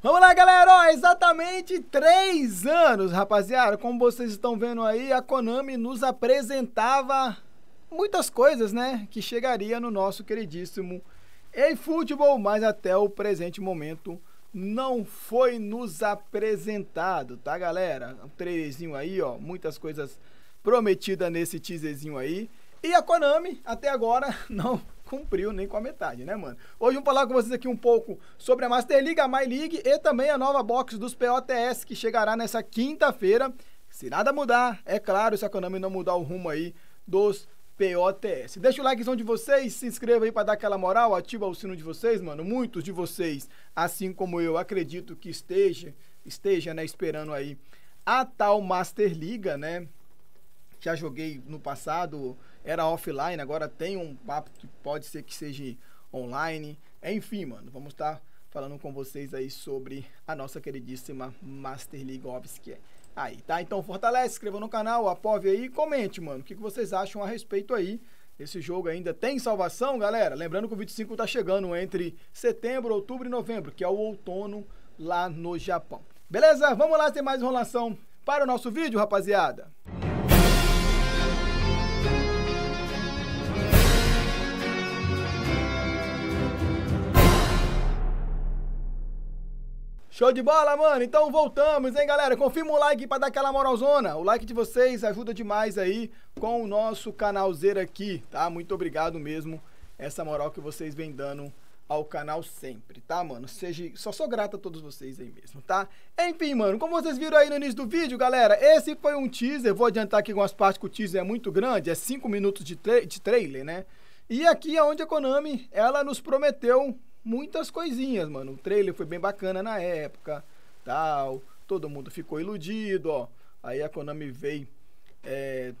Vamos lá, galera! Ó, exatamente três anos, rapaziada. Como vocês estão vendo aí, a Konami nos apresentava muitas coisas, né? Que chegaria no nosso queridíssimo eFootball, mas até o presente momento não foi nos apresentado, tá, galera? Um trailerzinho aí, ó. Muitas coisas prometidas nesse teaserzinho aí. E a Konami, até agora, não cumpriu nem com a metade, né, mano? Hoje vamos falar com vocês aqui um pouco sobre a Master League, a My League e também a nova box dos POTS que chegará nessa quinta-feira. Se nada mudar, é claro, se a Konami não mudar o rumo aí dos POTS. Deixa o likezão de vocês, se inscreva aí para dar aquela moral, ativa o sino de vocês, mano. Muitos de vocês, assim como eu, acredito que esteja, esteja, né, esperando aí a tal Master Liga, né? já joguei no passado, era offline, agora tem um papo que pode ser que seja online. É, enfim, mano, vamos estar tá falando com vocês aí sobre a nossa queridíssima Master League Ops, que é aí, tá? Então fortalece, inscreva no canal, apove aí e comente, mano, o que, que vocês acham a respeito aí. Esse jogo ainda tem salvação, galera? Lembrando que o 25 tá chegando entre setembro, outubro e novembro, que é o outono lá no Japão. Beleza? Vamos lá, tem mais enrolação para o nosso vídeo, rapaziada. Show de bola, mano. Então voltamos, hein, galera? Confirma o like para dar aquela moralzona. O like de vocês ajuda demais aí com o nosso canalzeiro aqui, tá? Muito obrigado mesmo essa moral que vocês vêm dando ao canal sempre, tá, mano? Seja, só sou grato a todos vocês aí mesmo, tá? Enfim, mano, como vocês viram aí no início do vídeo, galera, esse foi um teaser. Vou adiantar aqui algumas partes que o teaser é muito grande, é 5 minutos de, tra de trailer, né? E aqui é onde a Konami, ela nos prometeu muitas coisinhas, mano. O trailer foi bem bacana na época, tal. Todo mundo ficou iludido, ó. Aí a Konami veio, é,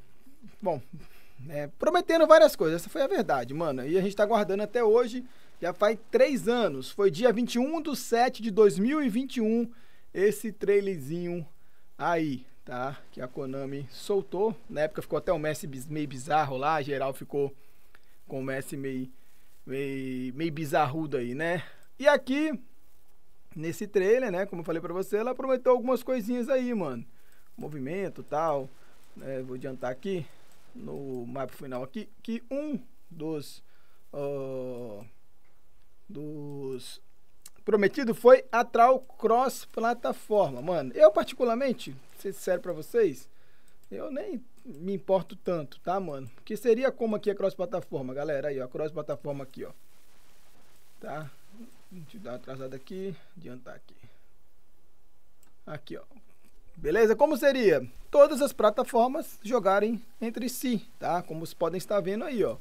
bom, né, prometendo várias coisas. Essa foi a verdade, mano. E a gente tá guardando até hoje. Já faz três anos. Foi dia 21 de 7 de 2021 esse trailerzinho aí, tá? Que a Konami soltou. Na época ficou até o Messi meio bizarro lá. Geral ficou com o Messi meio meio, meio bizarrudo aí, né? E aqui, nesse trailer, né? Como eu falei pra você, ela aproveitou algumas coisinhas aí, mano. Movimento tal. Né? Vou adiantar aqui no mapa final aqui que um dos. Uh, dos prometido foi a Trau Cross Plataforma. Mano, eu particularmente, ser sincero para vocês, eu nem me importo tanto, tá, mano? Que seria como aqui a cross-plataforma, galera. Aí, ó, cross-plataforma aqui, ó. Tá? Deixa eu dar uma atrasada aqui, adiantar aqui. Aqui, ó. Beleza? Como seria? Todas as plataformas jogarem entre si, tá? Como vocês podem estar vendo aí, ó.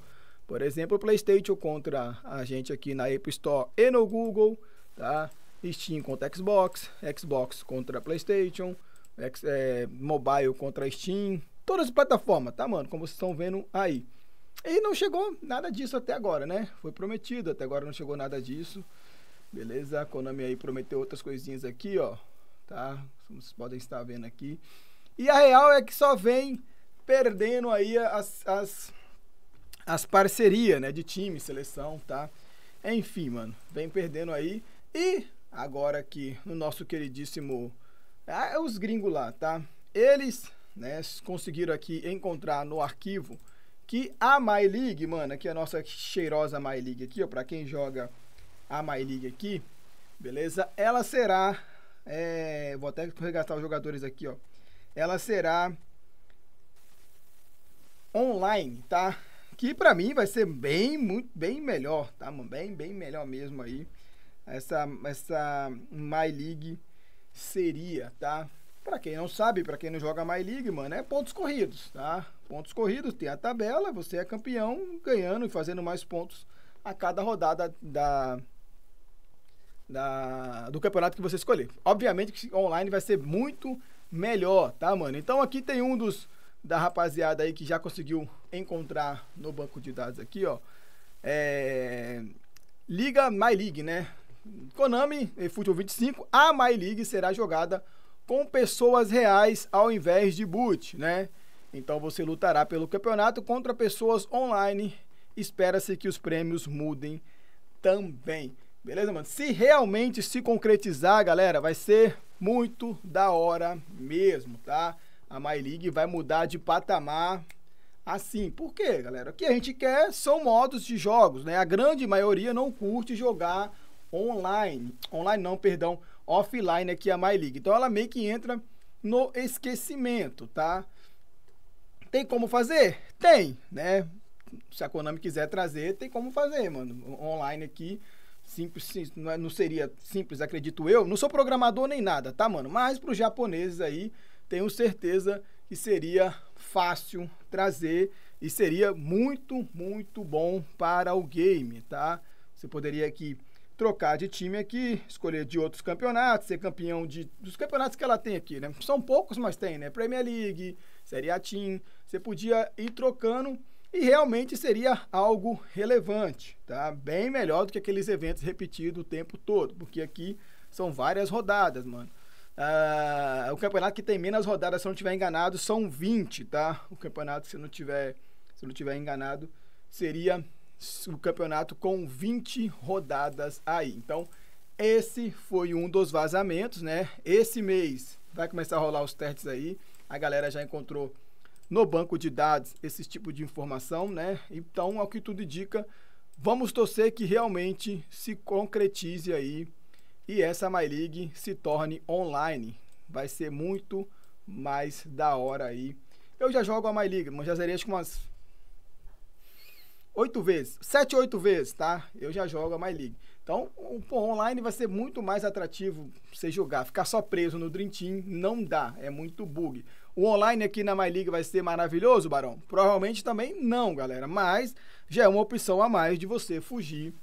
Por exemplo, o PlayStation contra a gente aqui na Apple Store e no Google, tá? Steam contra Xbox, Xbox contra PlayStation, é, mobile contra Steam, todas as plataformas, tá, mano? Como vocês estão vendo aí. E não chegou nada disso até agora, né? Foi prometido, até agora não chegou nada disso. Beleza? A Konami aí prometeu outras coisinhas aqui, ó. Tá? Como vocês podem estar vendo aqui. E a real é que só vem perdendo aí as, as, as parcerias, né? De time, seleção, tá? Enfim, mano. Vem perdendo aí. E agora aqui no nosso queridíssimo ah, é os gringos lá, tá? Eles né, conseguiram aqui encontrar no arquivo que a My League, mano, aqui a nossa cheirosa My League aqui, ó, pra quem joga a My League aqui, beleza? Ela será, é, vou até resgatar os jogadores aqui, ó. Ela será online, tá? Que pra mim vai ser bem, muito, bem melhor, tá, mano? Bem, bem melhor mesmo aí. Essa, essa My League seria, tá? Para quem não sabe, para quem não joga mais League, mano, é pontos corridos, tá? Pontos corridos, tem a tabela, você é campeão ganhando e fazendo mais pontos a cada rodada da, da do campeonato que você escolher. Obviamente que online vai ser muito melhor, tá, mano? Então aqui tem um dos da rapaziada aí que já conseguiu encontrar no banco de dados aqui, ó. É, Liga My League, né? Konami e Futebol 25, a My League será jogada com pessoas reais ao invés de boot, né? Então você lutará pelo campeonato contra pessoas online. Espera-se que os prêmios mudem também. Beleza, mano? Se realmente se concretizar, galera, vai ser muito da hora mesmo, tá? A My League vai mudar de patamar assim. Por quê, galera? O que a gente quer são modos de jogos, né? A grande maioria não curte jogar online, online não, perdão, offline aqui a My League. Então ela meio que entra no esquecimento, tá? Tem como fazer? Tem, né? Se a Konami quiser trazer, tem como fazer, mano. Online aqui, simples, simples é, não seria simples, acredito eu. Não sou programador nem nada, tá, mano? Mas para os japoneses aí, tenho certeza que seria fácil trazer e seria muito, muito bom para o game, tá? Você poderia aqui trocar de time aqui, escolher de outros campeonatos, ser campeão de, dos campeonatos que ela tem aqui, né? São poucos, mas tem, né? Premier League, Série A Team, você podia ir trocando e realmente seria algo relevante, tá? Bem melhor do que aqueles eventos repetidos o tempo todo, porque aqui são várias rodadas, mano. Ah, o campeonato que tem menos rodadas, se eu não tiver enganado, são 20, tá? O campeonato, se eu não tiver, se eu não tiver enganado, seria o campeonato com 20 rodadas aí. Então, esse foi um dos vazamentos, né? Esse mês vai começar a rolar os testes aí. A galera já encontrou no banco de dados esse tipo de informação, né? Então, ao que tudo indica, vamos torcer que realmente se concretize aí e essa My League se torne online. Vai ser muito mais da hora aí. Eu já jogo a My League, mas já zerei acho que umas oito vezes, sete, oito vezes, tá? Eu já jogo a My League. Então, o online vai ser muito mais atrativo você jogar. Ficar só preso no Dream Team não dá, é muito bug. O online aqui na My League vai ser maravilhoso, Barão? Provavelmente também não, galera. Mas já é uma opção a mais de você fugir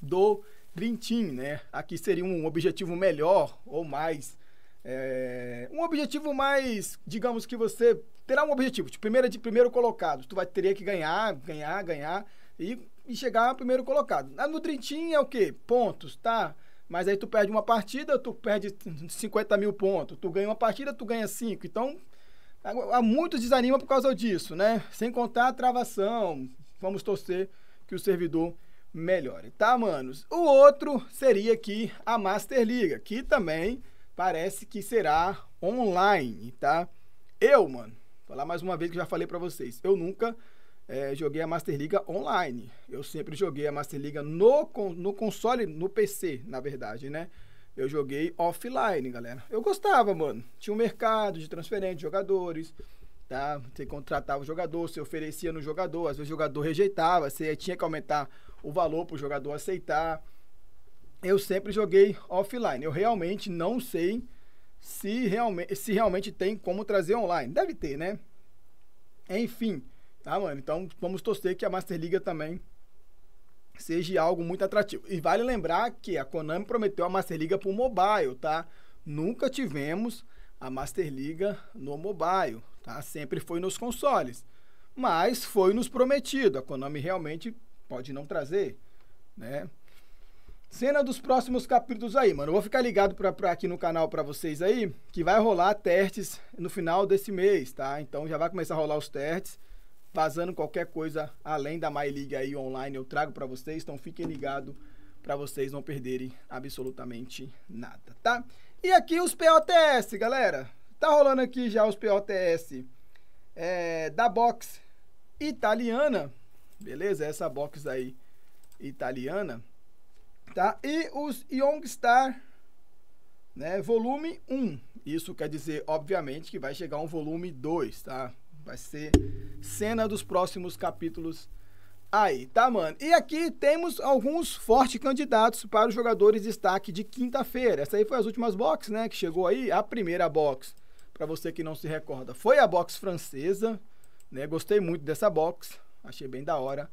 do Dream Team, né? Aqui seria um objetivo melhor ou mais é, um objetivo mais, digamos que você terá um objetivo, de tipo, primeiro, de primeiro colocado, tu vai teria que ganhar, ganhar, ganhar e, e chegar a primeiro colocado. Na ah, nutritinha é o quê? Pontos, tá? Mas aí tu perde uma partida, tu perde 50 mil pontos. Tu ganha uma partida, tu ganha 5. Então, há muitos desanima por causa disso, né? Sem contar a travação. Vamos torcer que o servidor melhore, tá, manos? O outro seria aqui a Master Liga, que também parece que será online, tá? Eu, mano, falar mais uma vez que já falei para vocês, eu nunca é, joguei a Master League online. Eu sempre joguei a Master League no, no console, no PC, na verdade, né? Eu joguei offline, galera. Eu gostava, mano. Tinha um mercado de transferência de jogadores, tá? Você contratava o jogador, você oferecia no jogador, às vezes o jogador rejeitava, você tinha que aumentar o valor para o jogador aceitar eu sempre joguei offline. Eu realmente não sei se realmente, se realmente tem como trazer online. Deve ter, né? Enfim, tá, mano? Então vamos torcer que a Master League também seja algo muito atrativo. E vale lembrar que a Konami prometeu a Master para o mobile, tá? Nunca tivemos a Master League no mobile, tá? Sempre foi nos consoles. Mas foi nos prometido. A Konami realmente pode não trazer, né? cena dos próximos capítulos aí, mano. Eu vou ficar ligado pra, pra aqui no canal para vocês aí, que vai rolar testes no final desse mês, tá? Então já vai começar a rolar os testes. Vazando qualquer coisa além da My League aí online, eu trago para vocês. Então fiquem ligados para vocês não perderem absolutamente nada, tá? E aqui os POTS, galera. Tá rolando aqui já os POTS é, da box italiana, beleza? Essa box aí italiana Tá? E os Youngstar, né, volume 1. Isso quer dizer, obviamente, que vai chegar um volume 2, tá? Vai ser cena dos próximos capítulos aí, tá, mano? E aqui temos alguns fortes candidatos para os jogadores de destaque de quinta-feira. Essa aí foi as últimas boxes, né, que chegou aí. A primeira box, para você que não se recorda, foi a box francesa, né? Gostei muito dessa box, achei bem da hora.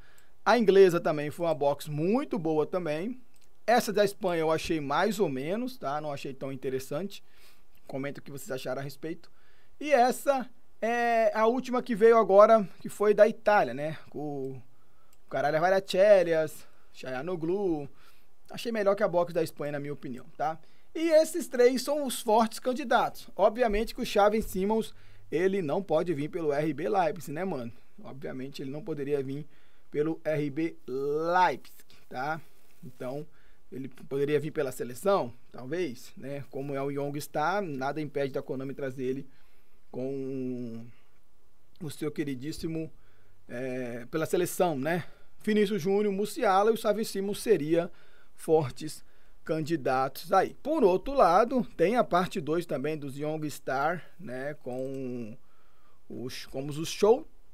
A inglesa também foi uma box muito boa também, essa da Espanha eu achei mais ou menos, tá? Não achei tão interessante. Comenta o que vocês acharam a respeito. E essa é a última que veio agora, que foi da Itália, né? Com o Caralho Varacelias, Chayanoglu. Achei melhor que a box da Espanha, na minha opinião, tá? E esses três são os fortes candidatos. Obviamente que o Chaves Simons, ele não pode vir pelo RB Leipzig, né, mano? Obviamente ele não poderia vir pelo RB Leipzig, tá? Então, ele poderia vir pela seleção, talvez, né? Como é o Young está, nada impede da Konami trazer ele com o seu queridíssimo é, pela seleção, né? Vinícius Júnior, Musiala e o Savi Simons seria fortes candidatos aí. Por outro lado, tem a parte 2 também dos Young Star, né, com os como os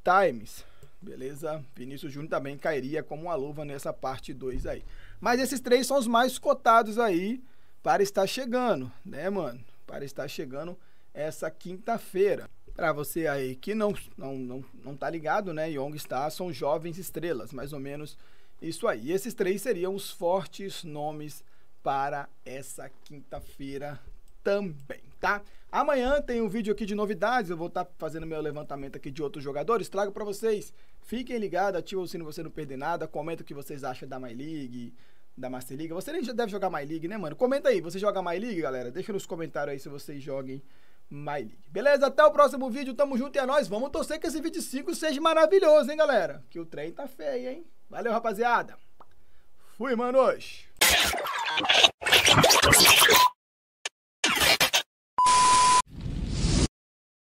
Times Beleza? Vinícius Júnior também cairia como uma luva nessa parte 2 aí. Mas esses três são os mais cotados aí para estar chegando, né, mano? Para estar chegando essa quinta-feira. Para você aí que não, não, não, não tá ligado, né? Young está? são jovens estrelas, mais ou menos isso aí. E esses três seriam os fortes nomes para essa quinta-feira também, tá? Amanhã tem um vídeo aqui de novidades, eu vou estar tá fazendo meu levantamento aqui de outros jogadores, trago para vocês. Fiquem ligados, ativa o sino para você não perder nada, comenta o que vocês acham da My League, da Master League. Você já deve jogar My League, né, mano? Comenta aí, você joga My League, galera? Deixa nos comentários aí se vocês joguem My League. Beleza? Até o próximo vídeo. Tamo junto e é nóis. Vamos torcer que esse 25 seja maravilhoso, hein, galera? Que o trem tá feio, hein? Valeu, rapaziada. Fui, hoje.